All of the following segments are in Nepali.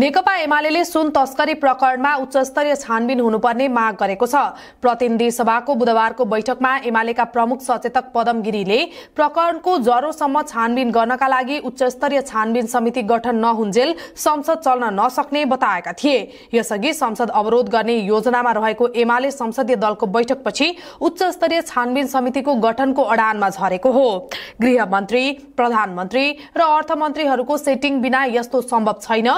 नेकपा एमाले सुन तस्करी प्रकरणमा उच्चस्तरीय छानबिन हुनुपर्ने माग गरेको छ प्रतिनिधि सभाको बुधबारको बैठकमा एमालेका प्रमुख सचेतक पदम गिरीले प्रकरणको ज्वरोसम्म छानबिन गर्नका लागि उच्चस्तरीय छानबिन समिति गठन नहुन्जेल संसद चल्न नसक्ने बताएका थिए यसअघि संसद अवरोध गर्ने योजनामा रहेको एमाले संसदीय दलको बैठकपछि उच्चस्तरीय छानबिन समितिको गठनको अडानमा झरेको हो गृहमन्त्री प्रधानमन्त्री र अर्थमन्त्रीहरूको सेटिङ बिना यस्तो सम्भव छैन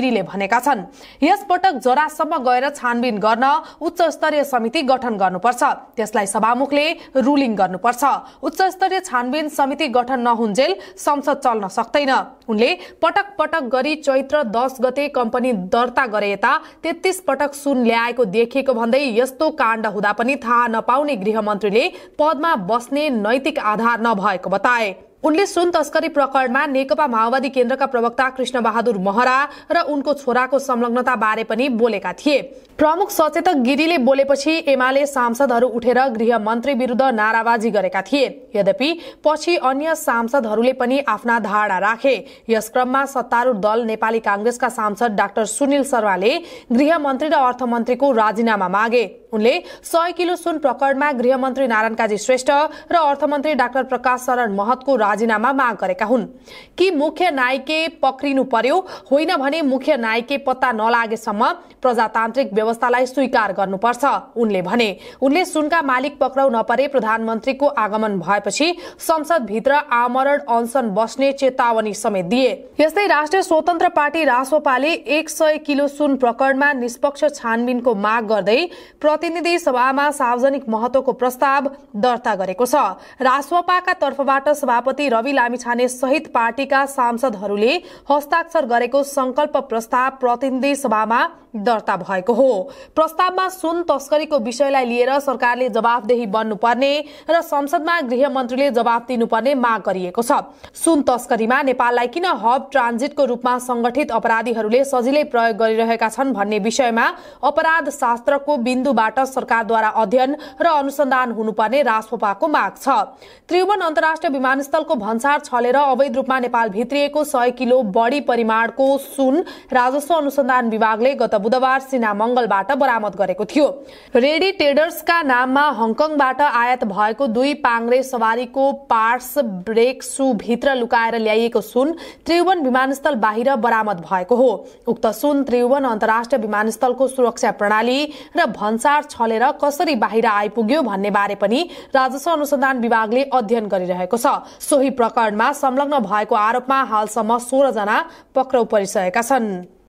गिरीले भनेका छन् यसपटक जरासम्म गएर छानबिन गर्न उच्च स्तरीय समिति गठन गर्नुपर्छ त्यसलाई सभामुखले रूलिङ गर्नुपर्छ उच्च स्तरीय छानबिन समिति गठन नहुन्जेल संसद चल्न सक्दैन उनले पटक पटक गरी चैत्र दस गते कम्पनी दर्ता गरे यता तेत्तीस पटक सुन ल्याएको देखिएको भन्दै यस्तो काण्ड हुँदा पनि थाहा नपाउने गृहमन्त्रीले पदमा बस्ने नैतिक आधार नभएको बताए उनले सुन तस्करी प्रकरणमा नेकपा माओवादी केन्द्रका प्रवक्ता कृष्ण बहादुर महरा र उनको छोराको संलग्नता बारे पनि बोलेका थिए प्रमुख सचेतक गिरीले बोलेपछि एमाले सांसदहरू उठेर गृहमन्त्री विरूद्ध नाराबाजी गरेका थिए यद्यपि पछि अन्य सांसदहरूले पनि आफ्ना धारणा राखे यस क्रममा सत्तारूढ़ दल नेपाली कांग्रेसका सांसद डाक्टर सुनिल शर्माले गृहमन्त्री र अर्थमन्त्रीको राजीनामा मागे उनले सय किलो सुन प्रकरणमा गृहमन्त्री नारायण काजी श्रेष्ठ र अर्थमन्त्री डाक्टर प्रकाश शरण महतको राजीनामा माग गरेका हुन् कि मुख्य नायके पक्रिनु पर्यो होइन भने मुख्य नायके पत्ता नलागेसम्म प्रजातान्त्रिक व्यवस्थालाई स्वीकार गर्नुपर्छ उनले भने उनले सुनका मालिक पक्राउ नपरे प्रधानमन्त्रीको आगमन भएपछि संसदभित्र आमरण अनसन बस्ने चेतावनी समेत दिए यस्तै राष्ट्रिय स्वतन्त्र पार्टी रासोपाले एक सय किलो सुन प्रकरणमा निष्पक्ष छानबिनको माग गर्दै प्रतिनिधि सभामा सार्वजनिक महत्वको प्रस्ताव दर्ता गरेको छ रासोपाका तर्फबाट सभापति सभापति रवि लामिछाने सहित पार्टीका सांसदहरूले हस्ताक्षर गरेको संकल्प प्रस्ताव प्रतिनिधि सभामा दर्ता भएको हो प्रस्तावमा सुन तस्करीको विषयलाई लिएर सरकारले जवाफदेही बन्नुपर्ने र संसदमा गृहमन्त्रीले जवाफ दिनुपर्ने माग गरिएको छ सुन तस्करीमा नेपाललाई किन हब ट्रान्जिटको रूपमा संगठित अपराधीहरूले सजिलै प्रयोग गरिरहेका छन् भन्ने विषयमा अपराध शास्त्रको बिन्दुबाट सरकारद्वारा अध्ययन र अनुसन्धान हुनुपर्ने राजपपाको माग छ त्रिभुवन अन्तर्राष्ट्रिय विमानस्थल को भन्सार छलेर अवैध रूपमा नेपाल भित्रिएको सय किलो बढी परिमाणको सुन राजस्व अनुसन्धान विभागले गत बुधबार सिना मंगलबाट बरामद गरेको थियो रेडी ट्रेडर्सका नाममा हङकङबाट आयात भएको दुई पाङ्रे सवारीको पार्स ब्रेक सु भित्र लुकाएर ल्याइएको सुन त्रिभुवन विमानस्थल बाहिर बरामद भएको हो उक्त सुन त्रिभुवन अन्तर्राष्ट्रिय विमानस्थलको सुरक्षा प्रणाली र भन्सार छलेर कसरी बाहिर आइपुग्यो भन्ने बारे पनि राजस्व अनुसन्धान विभागले अध्ययन गरिरहेको छ सो सोही प्रकरणमा संलग्न भएको आरोपमा हालसम्म सोह्रजना पक्राउ परिसकेका छन्